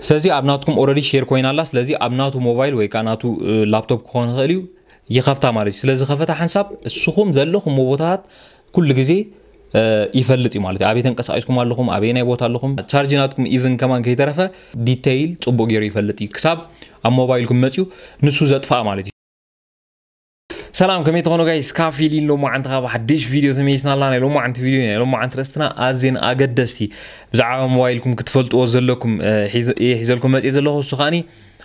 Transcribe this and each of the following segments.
سازي أبناتكم أورادي شير كوين الله سلازي أبناتو موبايل وي كاناتو لابتوب كون خليو يخافتا مالج سلازي خافتا حنساب السخوم زلخم وبوتات كل جزي يفلط ማለት አቤት እንቀሳቀስኩም አለኩም አቤት ናይ ቦታ አለኩም ቻርጅ ናትኩም ኢቭን ከማን ከይተረፈ ዲቴይል ጽቡቅ ገይሩ ይፈልጥ ክሳብ ኣብ ሞባይልኩም መፅኡ ንሱ ዘጥፋ ማለት እዩ سلام كمي تغنو غايس كافي لين لو ما عند غا واحد ديش فيديو سميسنا لان لو ما عند فيديو لو ما عند رستنا ازين اقدستي بزعاوا موبايلكم كتفلت وزلكم حيز ايه حيزلكم مات ازلوه السخاني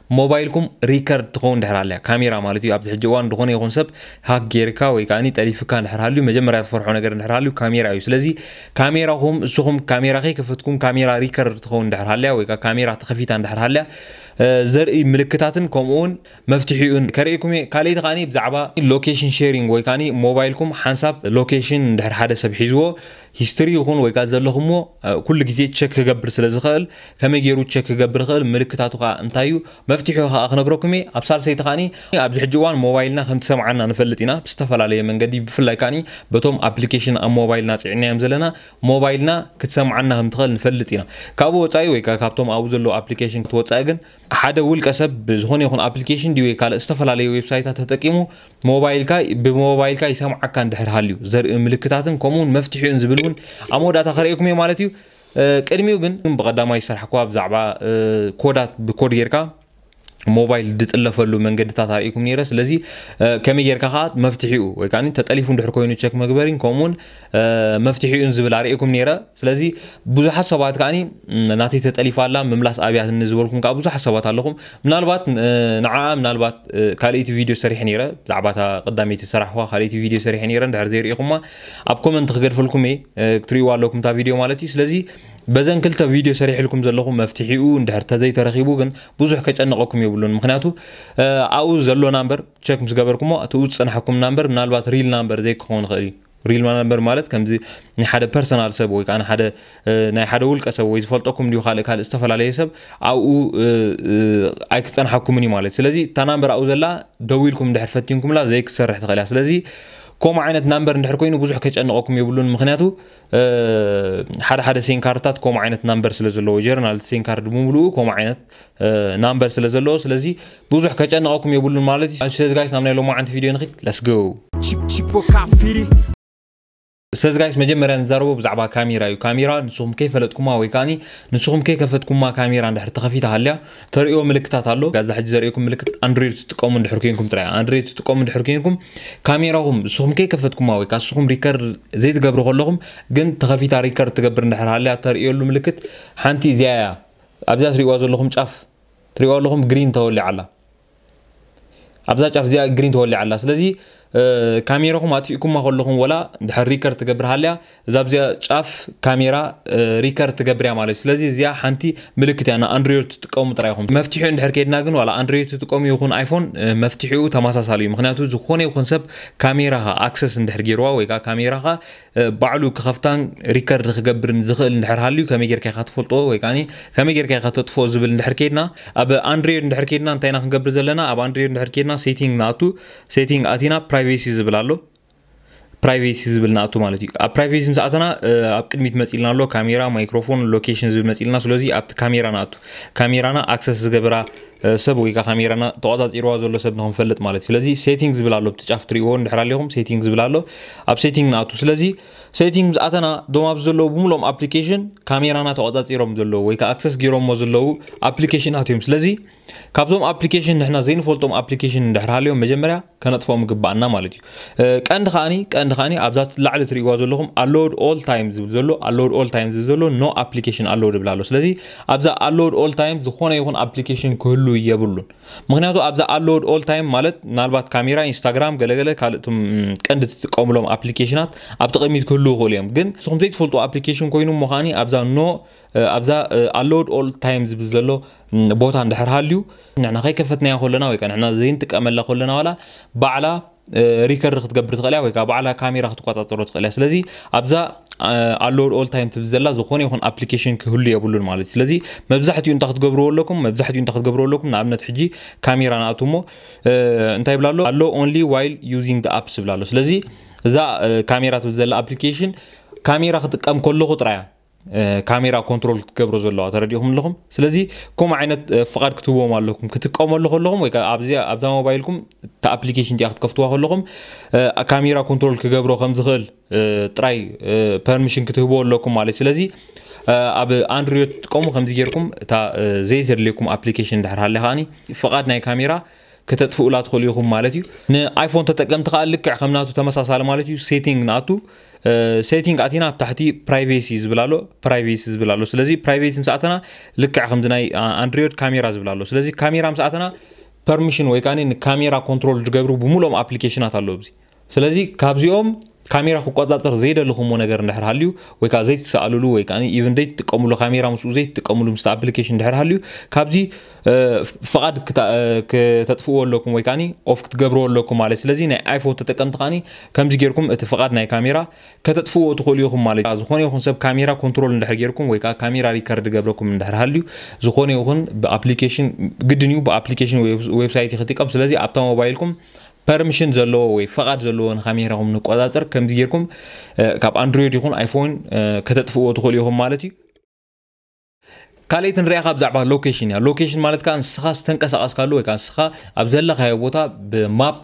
موبايلكم ريكارد تغون دحر عليها كاميرا مالتي ابز حجوان دغون يغون سب هاك جيركا ويكاني تاليف كان دحر عليو مجمع رايات فرحو نقر دحر عليو كاميرا ايو سلزي كاميرا هم سخم كاميرا غي كفتكم كاميرا ريكارد تغون دحر عليها ويكا كاميرا تخفيتان دحر عليها ዘርኢ ምልክታትን ከምኡውን መፍትሒኡን ከርእኩም እየ ካልእቲ ከዓኒ ብዛዕባ ሎኬሽን ሼሪንግ ወይ ከዓኒ ሞባይልኩም ሓንሳብ ሎኬሽን እንድሕር ሓደ ሰብ ሒዝዎ ሂስትሪ ይኹን ወይ ከዓ ዘለኹምዎ ኩሉ ግዜ ቸክ ክገብር ስለ ዝኽእል ከመይ ገይሩ ቸክ ክገብር ይኽእል ምልክታቱ ከዓ እንታይ እዩ መፍትሒኡ ከዓ ክነግረኩም እየ ኣብ ሳልሰይቲ ከዓኒ ኣብዚ ሕጂ እዋን ሞባይልና ከምቲ ሰምዓና ንፈልጥ ኢና ብዝተፈላለየ መንገዲ ብፍላይ ከዓኒ በቶም ኣፕሊኬሽን ኣብ ሞባይልና ፅዕናዮም ዘለና ሞባይልና ክትሰምዓና ከም ትኽእል ንፈልጥ ኢና ካብኡ ወፃኢ ወይ ከዓ ካብቶም ኣብኡ ዘሎ ኣፕሊኬሽን ክትወፃኢ ግን ሓደ ውልቀ ሰብ ዝኾነ ይኹን ኣፕሊኬሽን ድዩ ካልእ ዝተፈላለዩ ዌብሳይታት ተጠቂሙ ሞባይልካ ብሞባይልካ ይሰምዓካ እንድሕር ሃልዩ ዘርኢ ምልክታትን ከምኡውን መፍትሒኡን ዝብል እውን ኣብ መወዳእታ ከርእኩም እየ ማለት እዩ ቅድሚኡ ግን ብቐዳማይ ዝስራሕ ብዛዕባ ኮዳት ብኮድ ጌርካ موبايل دتلفلو منقدታት ኣርኢኩም ነይረ ስለዚ ከመይ ጌርካ ከዓ መፍትሒኡ ወይ ከዓ ተጠሊፉ እንድሕር ኮይኑ ቸክ መግበሪን ከምኡውን መፍትሒኡን ዝብል ኣርኢኩም ነይረ ስለዚ ብዙሓት ሰባት ከዓኒ ናተይ ተጠሊፋ ኣላ ምምላስ ኣብያት ንዝበልኩም ከዓ ብዙሓት ሰባት ኣለኹም ምናልባት ንዓኣ ምናልባት ካልእቲ ቪድዮ ሰሪሕ ነይረ ብዛዕባ እታ ቀዳመይቲ ሰራሕዋ ካልእቲ ቪድዮ ሰሪሕ ነይረ እንድሕር ዘይርኢኹማ ኣብ ኮመንት ክገድፈልኩም እየ ክትርእይዋ ኣለኩም እታ ቪድዮ ማለት እዩ ስለዚ بزن كلتا فيديو سريح لكم زلكم مفتحيو اندحر تزي ترخيبو كن بزح كچنقكم يبلون مخنياتو آه، او زلو نمبر تشيك مس غبركمو اتو صنحكم نمبر منالبات ريل نمبر زي كون خري ريل نمبر ማለት ከምዚ ንሓደ ፐርሰናል ሰብ ወይ ከዓ ንሓደ ናይ ሓደ ውልቀ ሰብ ወይ ዝፈልጠኩም ድዩ ካልእ ካልእ ዝተፈላለየ ሰብ ኣብኡ ኣይክፀንሐኩምን እዩ ማለት ስለዚ እታ ናምበር ኣብኡ ዘላ ደው ኢልኩም ድሕር ፈቲንኩምላ ዘይክሰርሕ ትኽእል እያ ስለዚ ከምኡ ዓይነት ናምበር እንድሕር ኮይኑ ብዙሕ ከጨንቐኩም የብሉን ምክንያቱ ሓደ ሓደ ሴንካርታት ከምኡ ዓይነት ናምበር ስለ ዘለዎ ጀርናል ሴንካርድ ብምሉኡ ከምኡ ዓይነት ናምበር ስለ ዘለዎ ስለዚ ብዙሕ ከጨንቐኩም የብሉን ማለት እዩ ስለዚ ጋይስ ናብ ናይ ሎማ ዓንቲ ቪድዮ ንኽድ ለስገው ቺፕ ቺፕ ካፊሪ استاذ جايس مجمرا نزربو بزعبا كاميرا يو كاميرا نسوهم كيف فلتكم ما ويكاني نسوهم كيف كفتكم ما كاميرا عند حرت خفيتها هلا ترى يوم ملكة تعلو جاز حد زريكم ملكة أندرويد تتقوم من حركينكم ترى أندرويد تتقوم من حركينكم كاميرا هم نسوهم كيف كفتكم ما ويكاس نسوهم ريكر زيد قبر خلهم جن تخفيت على ريكر تقبر نحر هلا ترى يوم ملكة حنتي زيا أبزاس ريواز لهم شاف ترى لهم جرين تولي على أبزاس شاف زيا جرين تولي على سلزي ካሜራኹም ኣትኢኩማ ከለኹም ወላ ድሕር ሪከርድ ትገብር ሃልያ እዛ ብዚኣ ጫፍ ካሜራ ሪከርድ ትገብር እያ ማለት እዩ ስለዚ እዚኣ ሓንቲ ምልክት እያ ንኣንድሮይድ ትጥቀሙ ጥራይ ኹም መፍትሒኡ እንድሕር ከድና ግን ዋላ ኣንድሮይድ ትጥቀሙ ይኹን ኣይፎን መፍትሒኡ ተመሳሳሊ እዩ ምክንያቱ ዝኾነ ይኹን ሰብ ካሜራኻ ኣክሰስ እንድሕር ገይርዋ ወይ ከዓ ካሜራኻ ባዕሉ ክኸፍታን ሪከርድ ክገብርን ዝኽእል እንድሕር ሃልዩ ከመይ ጌርካ ኢካ ትፈልጦ ወይ ከዓ ከመይ ጌርካ ኢካ ተጥፎ ዝብል እንድሕር ከድና ኣብ ኣንድሮይድ እንድሕር ከድና እንታይ ኢና ክንገብር ዘለና ኣብ ኣንድሮይድ እንድሕር ከድና ሴቲንግ ንኣቱ ሴቲንግ ኣቲና ፕራይ ፕራይቬሲ ዝብል ኣሎ ፕራይቬሲ ዝብል ንኣቱ ማለት እዩ ኣብ ፕራይቬሲ ምስኣተና ኣብ ቅድሚት መፂልና ኣሎ ካሜራ ማይክሮፎን ሎኬሽን ዝብል መፂልና ስለዚ ኣብቲ ካሜራ ንኣቱ ካሜራና ኣክሰስ ዝገበራ ሰብ ወይ ከዓ ካሜራና ተቆፃፂርዋ ዘሎ ሰብ ንክንፈልጥ ማለት እዩ ስለዚ ሴቲንግ ዝብል ኣሎ ብትጫፍ ትሪእዎ ንድሕራለኹም ሴቲንግ ዝብል ኣሎ ኣብ ሴቲንግ ንኣቱ ስለዚ ሴቲንግ ዝኣተና ዶም ኣብ ዘለዉ ብምሎም ኣፕሊኬሽን ካሜራና ተቆፃፂሮም ዘለዉ ወይ ከዓ ኣክሰስ ገይሮሞ ዘለዉ ኣፕሊኬሽናት እዮም ስለዚ ካብዞም ኣፕሊኬሽን ንሕና ዘይንፈልጦም ኣፕሊኬሽን ንድሕርሃልዮም መጀመርያ ከነጥፎም ግባኣና ማለት እዩ ቀንዲ ከዓኒ ቀንዲ ከዓኒ ኣብዛ ላዕሊ ትሪእዋ ዘለኹም ኣሎድ ኦል ታይም ዝብል ዘሎ ኣሎድ ኦል ታይም ዝብል ዘሎ ኖ ኣፕሊኬሽን ኣሎድ ይብል ኣሎ ስለዚ ኣብዛ ኣሎድ ኦል ታይም ዝኾነ ይኹን ኣፕሊኬሽን ክህሉ የብሉን ምክንያቱ ኣብዛ ኣሎድ ኦል ታይም ማለት ምናልባት ካሜራ ኢንስታግራም ገለገለ ካልእቶም ቀንዲ ትጥቀምሎም ኣፕሊኬሽናት ኣብ ተቐሚት ክህልው ይኽእሉ እዮም ግን ንስኹም ዘይትፈልጡ ኣፕሊኬሽን ኮይኑ እሞ ከዓኒ ኣብዛ ኖ ኣብዛ ኣሎድ ኦል ታይም ዝብል ዘሎ ቦታ እንድሕር ሃልዩ ንሕና ከይከፈትናያ ከለና ወይ ከዓ ንሕና ዘይንጥቀመላ ከለና ዋላ ባዕላ ሪከር ክትገብር ትኽእል እያ ወይ ከዓ ባዕላ ካሜራ ክትቆፃፀሮ ትኽእል እያ ስለዚ ኣብዛ ኣለዎ ኦል ታይም ትብ ዘላ ዝኾነ ይኹን ኣፕሊኬሽን ክህሉ የብሉን ማለት እዩ ስለዚ መብዛሕትኡ እንታ ክትገብርዎ ኣለኩም መብዛሕትኡ እንታ ክትገብርዎ ኣለኩም ንኣብነት ሕጂ ካሜራ ንኣት ሞ uh, እንታይ ይብላ ኣሎ ኣሎ ኦንሊ ዋይል ዩዚንግ ኣፕስ ይብላ ኣሎ ስለዚ እዛ uh, ካሜራ ትብ ዘላ ኣፕሊኬሽን ካሜራ ክጥቀም ከለኹ ጥራያ ካሜራ ኮንትሮል ክትገብሩ ዘለዋ ተረዲኹም ኣለኹም ስለዚ ከምኡ ዓይነት ፍቓድ ክትህቦም ኣለኩም ክትጥቀመሉ ከለኹም ወይ ኣብዛ ሞባይልኩም እታ ኣፕሊኬሽን እዚኣ ክትከፍትዋ ከለኹም ካሜራ ኮንትሮል ክገብሮ ከም ዝኽእል ጥራይ ፐርሚሽን ክትህቦ ኣለኩም ማለት እዩ ስለዚ ኣብ ኣንድሮይድ ትጥቀሙ ከምዚ ጌርኩም እታ ዘይተድልየኩም ኣፕሊኬሽን ድሕር ሃለ ከዓኒ ፍቓድ ናይ ካሜራ ክተጥፍኡላ ትኽእሉ ኢኹም ማለት እዩ ንኣይፎን ተጠቀምቲ ከዓ ልክዕ ከም ናቱ ተመሳሳለ ማለት እዩ ሴቲንግ ንኣቱ ሴቲንግ ኣቲና ኣብ ታሕቲ ፕራይቬሲ ዝብል ኣሎ ፕራይቬሲ ዝብል ኣሎ ስለዚ ፕራይቬሲ ምስኣተና ልክዕ ከምዚ ናይ ኣንድሮይድ ካሜራ ዝብል ኣሎ ስለዚ ካሜራ ምስኣተና ፐርሚሽን ወይ ከዓ ንካሜራ ኮንትሮል ዝገብሩ ብሙሎም ኣፕሊኬሽናት ኣለዎ ብዚ ስለዚ ካብዚኦም ካሜራ ክቆፃፀር ዘይደለኹሞ ነገር እንድሕር ሃልዩ ወይ ከዓ ዘይትሰኣልሉ ወይ ከዓ ኢቨን ዘይትጥቀምሉ ካሜራ ምስኡ ዘይትጥቀምሉ ምስ ኣፕሊኬሽን እንድሕር ሃልዩ ካብዚ ፍቓድ ክተጥፍእዎ ኣለኩም ወይ ከዓ ኦፍ ክትገብርዎ ኣለኩም ማለት ስለዚ ናይ ኣይፎን ተጠቀምቲ ከዓኒ ከምዚ ጌርኩም እቲ ፍቓድ ናይ ካሜራ ከተጥፍዎ ትኽእሉ ኢኹም ማለት እዩ ዝኾነ ይኹን ሰብ ካሜራ ኮንትሮል እንድሕር ጌርኩም ወይ ከዓ ካሜራ ሪከርድ ገብረኩም እንድሕር ሃልዩ ዝኾነ ይኹን ብኣፕሊኬሽን ግድን እዩ ብኣፕሊኬሽን ዌብሳይት ይክጥቀም ስለዚ ኣብታ ሞባይልኩም ፐርሚሽን ዘለዎ ወይ ፈቓድ ዘለዎ ንካሜራኹም ንቆፃፀር ከምዚ ጌርኩም ካብ ኣንድሮይድ ይኹን ኣይፎን ከተጥፍእዎ ትኽእሉ ኢኹም ማለት እዩ ካልአይት ንሪኣኻ ብዛዕባ ሎኬሽን እያ ሎኬሽን ማለት ከዓ ንስኻ ዝተንቀሳቐስካሉ ወይ ከዓ ንስኻ ኣብ ዘለኻዮ ቦታ ብማፕ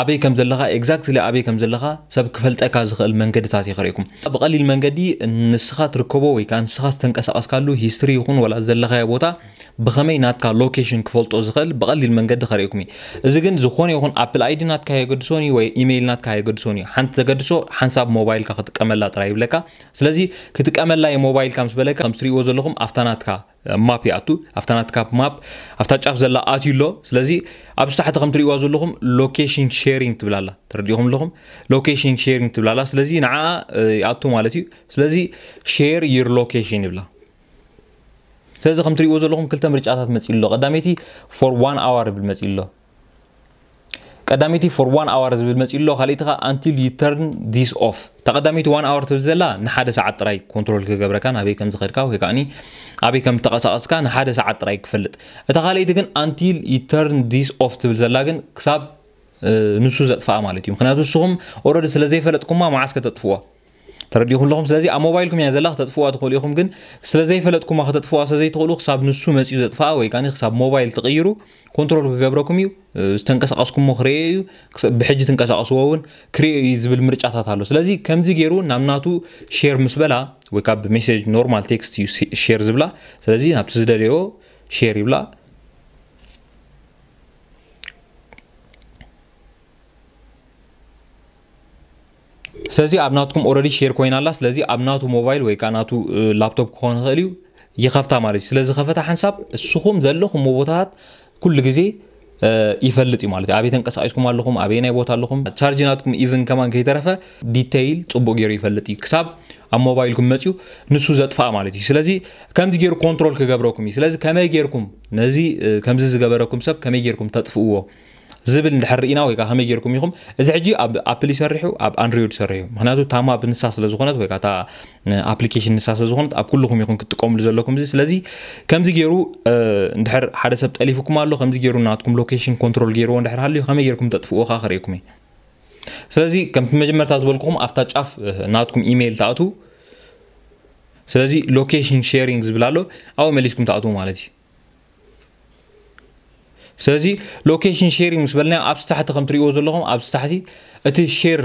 ኣበይ ከም ዘለኻ ኤግዛክትሊ ኣበይ ከም ዘለኻ ሰብ ክፈልጠካ ዝኽእል መንገድታት ይኽርእኩም ብቐሊል መንገዲ ንስኻ ትርከቦ ወይ ከዓ ንስኻ ዝተንቀሳቐስካሉ ሂስትሪ ይኹን ወላ ዘለኻዮ ቦታ ብኸመይ ናትካ ሎኬሽን ክፈልጦ ዝኽእል ብቐሊል መንገዲ ኸሪእኩምእዩ እዚ ግን ዝኾነ ይኹን ኣፕል ኣይዲ ናትካ የገድሶን እዩ ወይ ኢሜይል ናትካ የገድሶን እዩ ሓንቲ ዘገድሶ ሓንሳብ ሞባይልካ ክትቀመላ ጥራይ ይብለካ ስለዚ ክትቀመላ የሞባይልካ ምስ በለካ ከም ትሪእዎ ዘለኹም ኣፍታ ናትካ ማፕ ይኣቱ ኣፍታ ናትካ ማፕ ኣፍታ ጫፍ ዘላ ኣትዩ ኣሎ ስለዚ ኣብ ስታሕቲ ከም ትሪእዋ ዘለኹም ሎኬሽን ሼሪንግ ትብላላ ተረዲኹም ኣለኹም ሎኬሽን ሼሪንግ ትብላላ ስለዚ ንዓኣ ይኣቱ ማለት እዩ ስለዚ ሼር ይር ሎኬሽን ይብላ ستازي خم تري وزو لغم كلتا مرجعاتات مسئل له قداميتي for one hour بالمسئل له قداميتي for one hour بالمسئل له خاليتها until you turn this off تقداميتي one hour تبزيلا نحادة ساعة تراي كنترول كقبركا نحبي كم زخيركا وكاني نحبي كم تقساسكا نحادة ساعة تراي كفلت اتخاليتي قن until you turn this off تبزيلا قن كساب نسوز اتفاق مالتي مخناتو السغم اورد سلازي فلتكم ما معاسك تتفوه ተረዲኹም ኣለኹም ስለዚ ኣብ ሞባይልኩም እያ ዘላ ክተጥፍዋ ትኽእሉ ኢኹም ግን ስለዘይፈለጥኩማ ክተጥፍዋ ስለዘይትኽእሉ ክሳብ ንሱ መፅኡ ዘጥፍኣ ወይ ከዓ ክሳብ ሞባይል ትቕይሩ ኮንትሮል ክገብረኩም እዩ ዝተንቀሳቐስኩሞ ክርአ እዩ ብሕጂ ትንቀሳቀስዎ እውን ክርአ እዩ ዝብል ምርጫታት ኣሎ ስለዚ ከምዚ ገይሩ ናብ ናቱ ሼር ምስ በላ ወይ ካብ ብሜሴጅ ኖርማል ቴክስት እዩ ሼር ዝብላ ስለዚ ናብቲ ዝደለዮ ሼር ይብላ ስለዚ ኣብ ናትኩም ኦረዲ ሼር ኮይና ኣላ ስለዚ ኣብ ናቱ ሞባይል ወይ ከዓ ናቱ ላፕቶፕ ክኾን ይኽእል እዩ ይኸፍታ ማለት እዩ ስለዚ ከፈታ ሓንሳብ እስኹም ዘለኹምዎ ቦታታት ኩሉ ግዜ ይፈልጥ እዩ ማለት እዩ ኣበይ ተንቀሳቂስኩም ኣለኹም ኣበይ ናይ ቦታ ኣለኹም ቻርጅ ናትኩም ኢቨን ከማን ከይተረፈ ዲቴይል ፅቡቅ ገይሩ ይፈልጥ እዩ ክሳብ ኣብ ሞባይልኩም መፅኡ ንሱ ዘጥፋእ ማለት እዩ ስለዚ ከምዚ ገይሩ ኮንትሮል ክገብረኩም እዩ ስለዚ ከመይ ገይርኩም ነዚ ከምዚ ዝገበረኩም ሰብ ከመይ ገይርኩም ተጥፍእዎ ዝብል እንድሕር ርኢና ወይ ከዓ ከመይ ጌርኩም ኢኹም እዚ ሕጂ ኣብ ኣፕል ይሰርሑ ኣብ ኣንድሮይድ ይሰርሑ ምክንያቱ ታማ ብንሳ ስለዝኮነት ወይ ከዓ እታ ኣፕሊኬሽን ንሳ ስለዝኮነት ኣብ ኩልኩም ይኹም ክትጥቀምሉ ዘለኩም እዚ ስለዚ ከምዚ ገይሩ እንድሕር ሓደ ሰብ ጠሊፉኩም ኣሎ ከምዚ ገይሩ ናትኩም ሎኬሽን ኮንትሮል ገይርዎ እንድሕር ሃልዩ ከመይ ጌርኩም ተጥፍእዎ ከዓ ክርእኩም እየ ስለዚ ከምቲ መጀመርታ ዝበልኩኹም ኣብታ ጫፍ ናትኩም ኢሜይል ተኣትዉ ስለዚ ሎኬሽን ሼሪንግ ዝብል ኣሎ ኣብኡ መሊስኩም ተኣትዉ ማለት እዩ ስለዚ ሎኬሽን ሼሪንግ ምስ በልና ኣብ ስታሕቲ ከም ትሪእዎ ዘለኹም ኣብ ስታሕቲ እቲ ሼር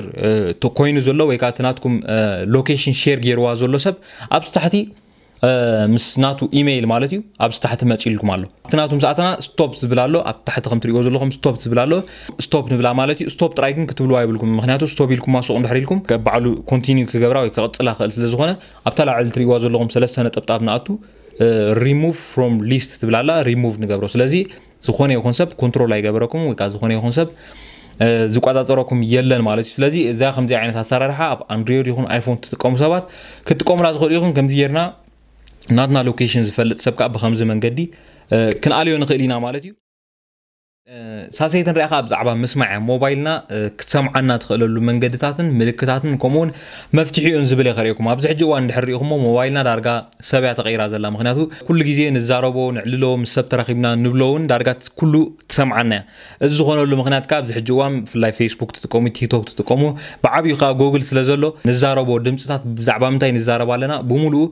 ኮይኑ ዘሎ ወይ ከዓ እቲ ናትኩም ሎኬሽን ሼር ገይርዋ ዘሎ ሰብ ኣብ ስታሕቲ ምስ ናቱ ኢሜይል ማለት እዩ ኣብ ስታሕቲ መፂልኩም ኣሎ እቲ ናቱ ምስኣተና ስቶፕ ዝብል ኣሎ ኣብ ታሕቲ ከም ትሪእዎ ዘለኹም ስቶፕ ዝብል ኣሎ ስቶፕ ንብላ ማለት እዩ ስቶፕ ጥራይ ግን ክትብልዋ ይብልኩም ምክንያቱ ስቶፕ ኢልኩማ ሱቕ እንድሕር ኢልኩም ባዕሉ ኮንቲኒዩ ክገብራ ወይ ክቕፅላ ክእል ስለዝኾነ ኣብታ ላዕሊ ትሪእዋ ዘለኹም ሰለስተ ነጠብጣብ ንኣቱ ሪሙቭ ፍሮም ሊስት ትብላላ ሪሙቭ ንገብሮ ስለዚ ዝኾነ ይኹን ሰብ ኮንትሮል ኣይገበረኩም ወይ ከዓ ዝኾነ ይኹን ሰብ ዝቆፃፀረኩም የለን ማለት እዩ ስለዚ እዛ ከምዚ ዓይነት ኣሰራርሓ ኣብ ኣንድሮይድ ይኹን ኣይፎን ትጥቀሙ ሰባት ክጥቀሙላ ዝኽእሉ ይኹን ከምዚ ጌርና ናትና ሎኬሽን ዝፈልጥ ሰብ ከዓ ብከምዚ መንገዲ ክንኣልዮ ንኽእል ኢና ማለት እዩ ሳሰይትን ሪኢኻ ብዛዕባ ምስማዕ ሞባይልና ክትሰምዓና ትኽእለሉ መንገድታትን ምልክታትን ከምኡውን መፍትሒኡን ዝብል የኸርእኩም ኣብዚ ሕጂ እዋን እንድሕር ሪኢኹሞ ሞባይልና ዳርጋ ሰብያ ተቐይራ ዘላ ምክንያቱ ኩሉ ግዜ ንዛረቦ ንዕልሎ ምስ ሰብ ተራኺብና ንብሎውን ዳርጋ ኩሉ ትሰምዓና እያ እዚ ዝኾነሉ ምክንያት ካብ ኣብዚ ሕጂ እዋን ብፍላይ ፌስቡክ ትጥቀሙ ቲክቶክ ትጥቀሙ ብዓብዩ ከዓ ጎግል ስለ ዘሎ ንዛረቦ ድምፅታት ብዛዕባ ምንታይ ንዛረባ ኣለና ብምሉኡ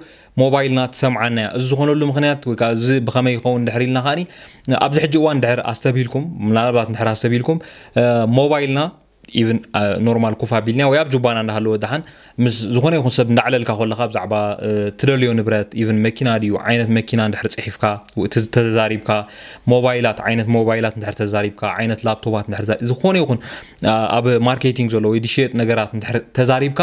ሞባይልና ትሰምዓና እያ እዚ ዝኾነሉ ምክንያት ወይ ከዓ እዚ ብኸመይ ይኸውን ድሕር ኢልና ከዓኒ ኣብዚ ሕጂ እዋን ድሕር ኣስተብሂልኩም ምናልባት እንድሕር ሰቢልኩም ሞባይልና ኢቨን ኖርማል ኩፍ ኣቢልና ወይ ኣብ ጁባና እናሃለወ ድሓን ምስ ዝኾነ ይኹን ሰብ እንዳዕለልካ ከለካ ብዛዕባ ትደልዮ ንብረት ኢቨን መኪና ድዩ ዓይነት መኪና እንድሕር ፅሒፍካ ተዛሪብካ ሞባይላት ዓይነት ሞባይላት እንድሕር ተዛሪብካ ዓይነት ላፕቶፓት እንድሕር ዝኾነ ይኹን ኣብ ማርኬቲንግ ዘሎ ወይ ድሽየጥ ነገራት እንድሕር ተዛሪብካ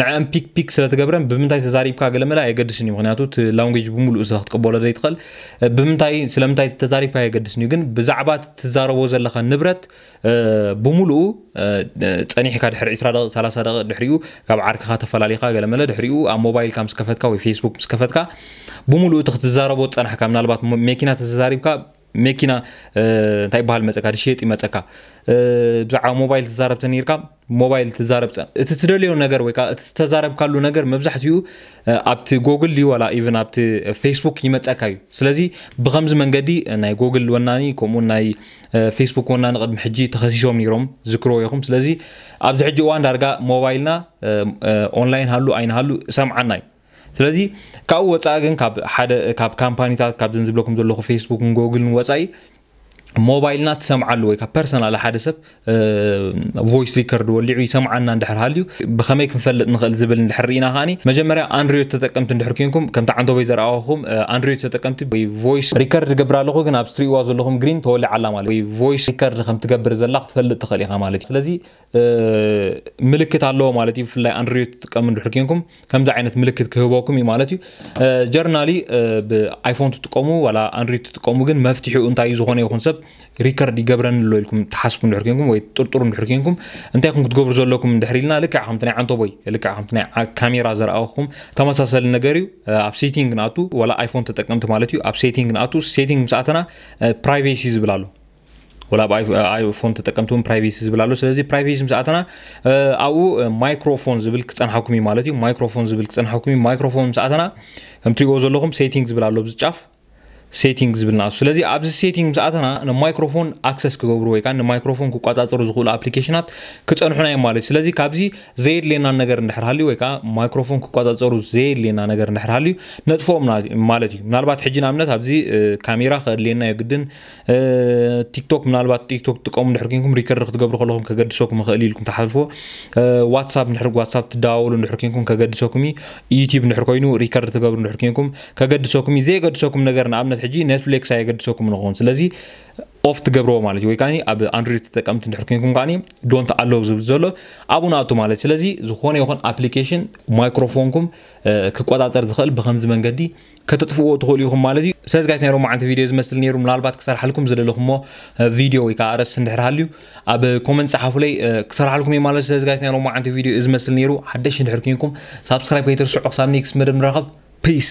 ንዕአን ፒክ ፒክ ስለትገብረን ብምንታይ ተዛሪብካ ገለመላ የገድስን እዩ ምክንያቱ እቲ ላንጉጅ ብምሉእ ስለክትቀበሎ ዘይትኽእል ብምንታይ ስለምንታይ ተዛሪብካ የገድስን እዩ ግን ብዛዕባ ትዛረቦ ዘለካ ንብረት ብምሉኡ ፀኒሕካ ድሕሪ 20 ደቂ 30 ደቂ ድሕሪኡ ካብ ዓርክካ ተፈላለዩካ ገለመለ ድሕሪኡ ኣብ ሞባይል ካብ ምስከፈትካ ወይ ፌስቡክ ምስከፈትካ ብሙሉእ እቲ ክትዛረቦ ፀናሕካ ምናልባት መኪና ተዛሪብካ መኪና እንታይ ይበሃል መፀካ ድሸጥ ይመፀካ ብዛዕባ ሞባይል ትዛረብ ተነይርካ ሞባይል ትዛረብ እቲ ትደልዮ ነገር ወይ ከዓ እቲ ተዛረብካሉ ነገር መብዛሕትኡ ኣብቲ ጎግል ድዩ ዋላ ኢቨን ኣብቲ ፌስቡክ ይመፀካ እዩ ስለዚ ብከምዚ መንገዲ ናይ ጎግል ወናኒ ከምኡውን ናይ ፌስቡክ ወናኒ ቅድሚ ሕጂ ተኸሲሶም ነይሮም ዝክርዎ ኢኹም ስለዚ ኣብዚ ሕጂ እዋን ዳርጋ ሞባይልና ኦንላይን ሃሉ ኣይንሃሉ ሰምዓና እዩ ስለዚ ካብኡ ወፃኢ ግን ካብ ካምፓኒታት ካብ ዝብለኩም ዘለኹ ፌስቡክን ጎግልን ወፃኢ ሞባይልና ትሰምዓ ኣለዎ ወይ ፐርሰናል ሓደ ሰብ ቮይስ ሪከርድ ወሊዑ ይሰምዓና እንድሕር ሃልዩ ብከመይ ክንፈልጥ ንኽእል ዝብል እንድሕር ርኢና ከዓኒ መጀመርያ ኣንድሮይድ ተጠቀምቲ እንድሕር ኮንኩም ከምቲ ዓንተበይ ዘረኣኹም ኣንድሮይድ ተጠቀምቲ ወይ ቮይስ ሪከርድ ትገብር ኣለኹ ግን ኣብ ስትሪዋ ዘለኹም ግሪን ተወሊዕ ኣላ ማለት ወይ ቮይስ ሪከርድ ከም ትገብር ዘላ ክትፈልጥ ትኽእል ኢኻ ማለት እዩ ስለዚ ምልክት ኣለዎ ማለት እዩ ብፍላይ ኣንድሮይድ ትጥቀም እንድሕር ኮንኩም ከምዚ ዓይነት ምልክት ክህበኩም እዩ ማለት እዩ ጀርናሊ ብኣይፎን ትጥቀሙ ዋላ ኣንድሮይድ ትጥቀሙ ግን መፍትሒኡ እንታይ እዩ ዝኾነ ይኹን ሰብ ريكارد يجبرن اللي لكم تحسبون لحركينكم ويطرطرون لحركينكم انت يكون كتجبر زلكم دحرينا لك عم عمتنا عن طبي لك عم عمتنا كاميرا زر تما تمساسل نجاريو اب سيتينغ ناتو ولا ايفون تتكلم تمالتيو اب سيتينغ ناتو سيتينغ ساعتنا برايفيسي ዝብላሉ ولا آيفون تتكلم توم برايفيسي زبلالو سلزي برايفيسي مساعتنا او مايكروفون زبل كتن حكومي مالتيو مايكروفون زبل كتن حكومي مايكروفون مساعتنا هم تيجوا زول لكم سيتينغ زبلالو بزچاف ሴቲንግስ ዝብል ናሱ ስለዚ ኣብዚ ሴቲንግ ምስ ኣተና ንማይክሮፎን ኣክሰስ ክገብሩ ወይ ከዓ ንማይክሮፎን ክቋፃፀሩ ዝኽእሉ ኣፕሊኬሽናት ክፀንሑና እዮም ማለት እዩ ስለዚ ካብዚ ዘየድልየና ነገር እንድሕር ሃልዩ ወይ ከዓ ማይክሮፎን ክቋፃፀሩ ዘየድልየና ነገር እንድሕር ሃልዩ ነጥፎኦም ማለት እዩ ምናልባት ሕጂ ንኣብነት ኣብዚ ካሜራ ክእድልየና የግድን ቲክቶክ ምናልባት ቲክቶክ ትጥቀሙ እንድሕር ኮንኩም ሪከርድ ክትገብሩ ከለኹም ከገድሰኩም ክእል ኢልኩም ተሓልፎ ዋትሳፕ ንድሕር ዋትሳፕ ትደዋወሉ እንድሕር ኮንኩም ከገድሰኩም ዩቲብ ንድሕር ኮይኑ ሪከርድ ትገብሩ እንድሕር ኮንኩም ከገድሰኩም እዩ ዘየገድሰኩም ነገር ንኣብነት ሕጂ ኔትፍሊክስ ኣይገድሰኩም ንኹን ስለዚ ኦፍ ትገብርዎ ማለት እዩ ወይ ከዓ ኣብ ኣንድሮይድ ተጠቀምቲ እንድሕር ኮይንኩም ከዓ ዶንት ኣለዉ ዝብል ዘሎ ኣብኡ ናቱ ማለት እዩ ስለዚ ዝኾነ ይኹን ኣፕሊኬሽን ማይክሮፎንኩም ክቆፃፀር ዝኽእል ብከምዚ መንገዲ ከተጥፍእዎ ትኽእሉ ኢኹም ማለት እዩ ስለዚ ጋይስ ናይሮ ማዓንቲ ቪድዮ ዝመስል ነይሩ ምናልባት ክሰርሓልኩም ዝደለኹሞ ቪድዮ ወይ ከዓ ርዕሲ እንድሕር ሃልዩ ኣብ ኮመንት ፀሓፉለይ ክሰርሓልኩም እየ ማለት እዩ ስለዚ ጋይስ ናይሮ ማዓንቲ ቪድዮ ዝመስል ነይሩ ሓደሽ እንድሕር ኮይንኩም ሳብስክራይብ ከይትርስዑ ክሳብ ኔክስ ምድብ ንረኸብ ፒስ